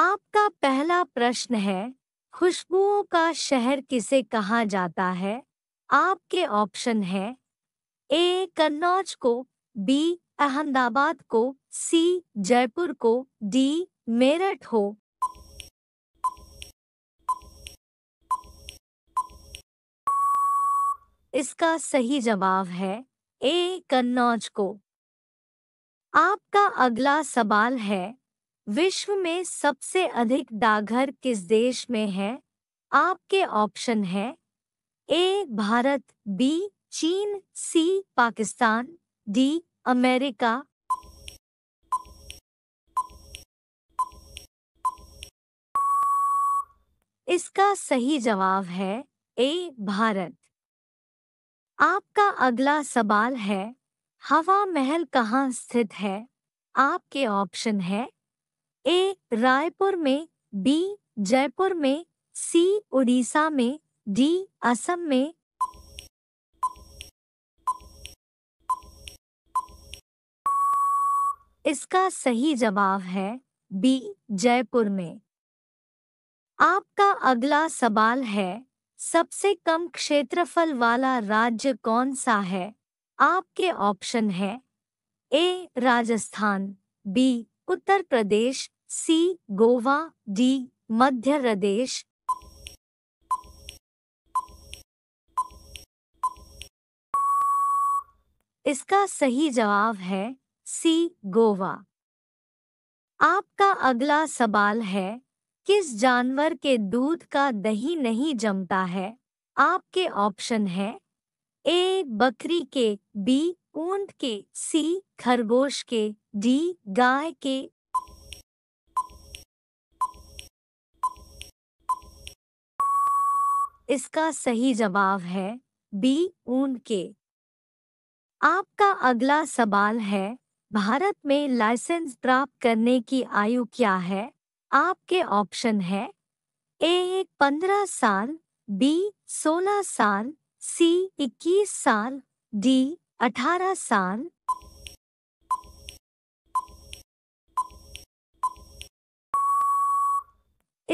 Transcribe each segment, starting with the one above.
आपका पहला प्रश्न है खुशबुओं का शहर किसे कहा जाता है आपके ऑप्शन है ए कन्नौज को बी अहमदाबाद को सी जयपुर को डी मेरठ हो इसका सही जवाब है ए कन्नौज को आपका अगला सवाल है विश्व में सबसे अधिक डाघर किस देश में है आपके ऑप्शन है ए भारत बी चीन सी पाकिस्तान डी अमेरिका इसका सही जवाब है ए भारत आपका अगला सवाल है हवा महल कहाँ स्थित है आपके ऑप्शन है ए रायपुर में बी जयपुर में सी उड़ीसा में डी असम में इसका सही जवाब है बी जयपुर में आपका अगला सवाल है सबसे कम क्षेत्रफल वाला राज्य कौन सा है आपके ऑप्शन है A Rajasthan B Uttar Pradesh C Goa D Madhya Pradesh इसका सही जवाब है सी गोवा आपका अगला सवाल है किस जानवर के दूध का दही नहीं जमता है आपके ऑप्शन है ए बकरी के बी ऊंट के सी खरगोश के डी गाय के इसका सही जवाब है बी ऊंट के आपका अगला सवाल है भारत में लाइसेंस प्राप्त करने की आयु क्या है आपके ऑप्शन है ए पंद्रह साल बी सोलह साल सी इक्कीस साल डी अठारह साल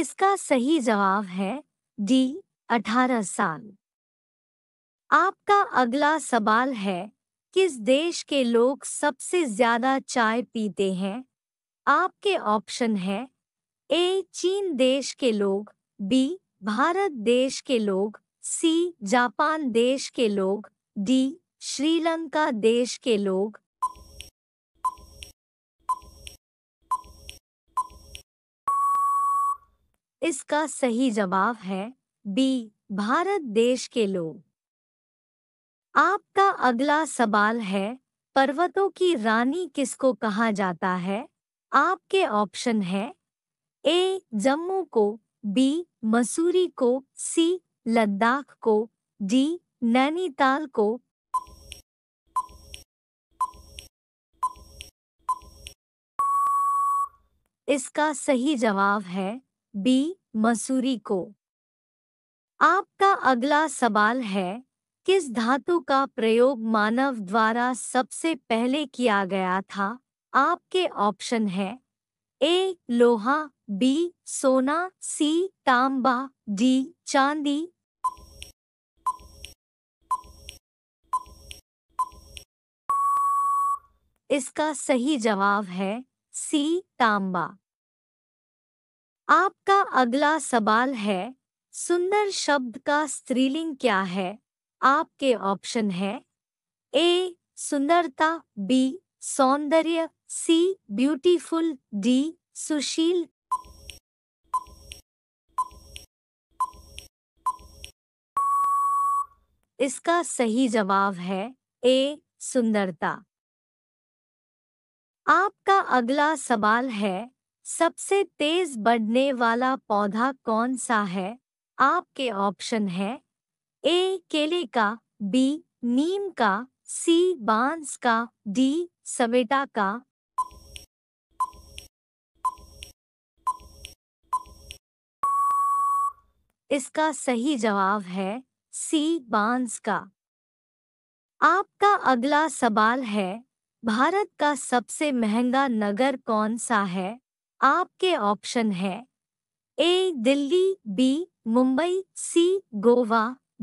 इसका सही जवाब है डी अठारह साल आपका अगला सवाल है किस देश के लोग सबसे ज्यादा चाय पीते हैं आपके ऑप्शन है ए चीन देश के लोग बी भारत देश के लोग सी जापान देश के लोग डी श्रीलंका देश के लोग इसका सही जवाब है बी भारत देश के लोग आपका अगला सवाल है पर्वतों की रानी किसको कहा जाता है आपके ऑप्शन है ए जम्मू को बी मसूरी को सी लद्दाख को डी नैनीताल को इसका सही जवाब है बी मसूरी को आपका अगला सवाल है किस धातु का प्रयोग मानव द्वारा सबसे पहले किया गया था आपके ऑप्शन है ए लोहा बी सोना सी तांबा डी चांदी इसका सही जवाब है सी तांबा आपका अगला सवाल है सुंदर शब्द का स्त्रीलिंग क्या है आपके ऑप्शन है ए सुंदरता बी सौंदर्य सी ब्यूटीफुल डी सुशील इसका सही जवाब है ए सुंदरता आपका अगला सवाल है सबसे तेज बढ़ने वाला पौधा कौन सा है आपके ऑप्शन है ए केले का बी नीम का सी बांस का डी समेटा का इसका सही जवाब है सी बांस का आपका अगला सवाल है भारत का सबसे महंगा नगर कौन सा है आपके ऑप्शन है A Delhi B Mumbai C Goa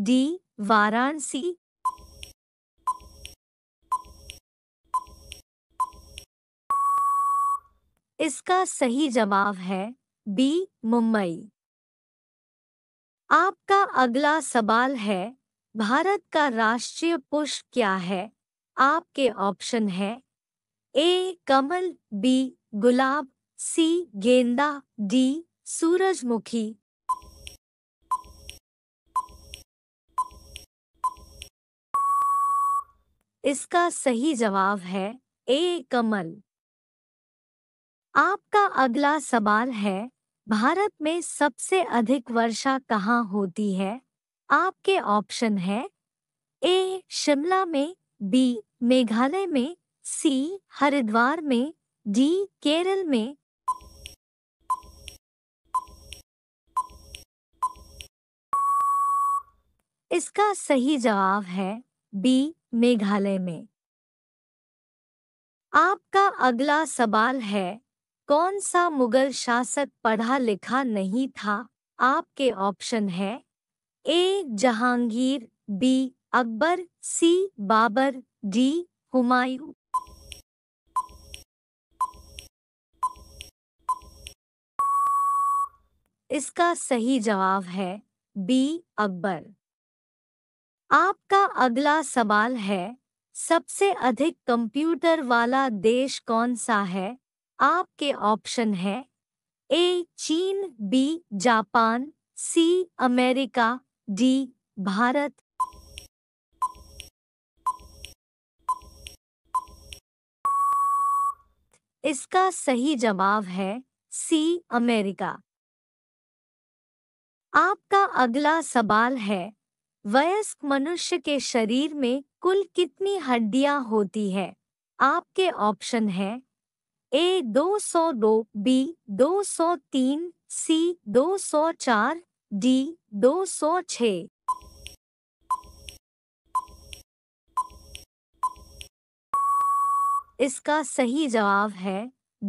D Varanasi इसका सही जवाब है बी मुंबई आपका अगला सवाल है भारत का राष्ट्रीय पुष्प क्या है आपके ऑप्शन है ए कमल बी गुलाब सी गेंदा डी सूरजमुखी इसका सही जवाब है ए कमल आपका अगला सवाल है भारत में सबसे अधिक वर्षा कहाँ होती है आपके ऑप्शन है ए शिमला में बी मेघालय में सी हरिद्वार में डी केरल में इसका सही जवाब है बी मेघालय में आपका अगला सवाल है कौन सा मुगल शासक पढ़ा लिखा नहीं था आपके ऑप्शन है A Jahangir B Akbar C Babur D Humayun इसका सही जवाब है बी अकबर आपका अगला सवाल है सबसे अधिक कंप्यूटर वाला देश कौन सा है आपके ऑप्शन है ए चीन B Japan C America D Bharat इसका सही जवाब है सी अमेरिका आपका अगला सवाल है वयस्क मनुष्य के शरीर में कुल कितनी हड्डियां होती है आपके ऑप्शन है ए 202 बी 203 सी 204 डी 206 इसका सही जवाब है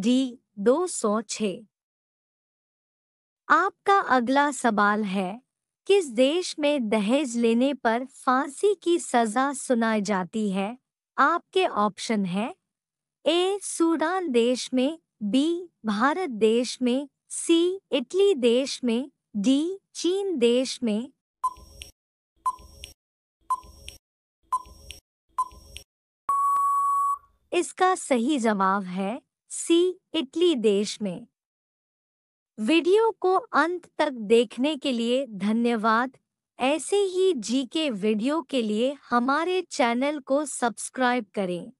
डी 206। आपका अगला सवाल है किस देश में दहेज लेने पर फांसी की सजा सुनाई जाती है आपके ऑप्शन है ए सूडान देश में बी भारत देश में सी इटली देश में डी चीन देश में इसका सही जवाब है सी इटली देश में वीडियो को अंत तक देखने के लिए धन्यवाद ऐसे ही जी के वीडियो के लिए हमारे चैनल को सब्सक्राइब करें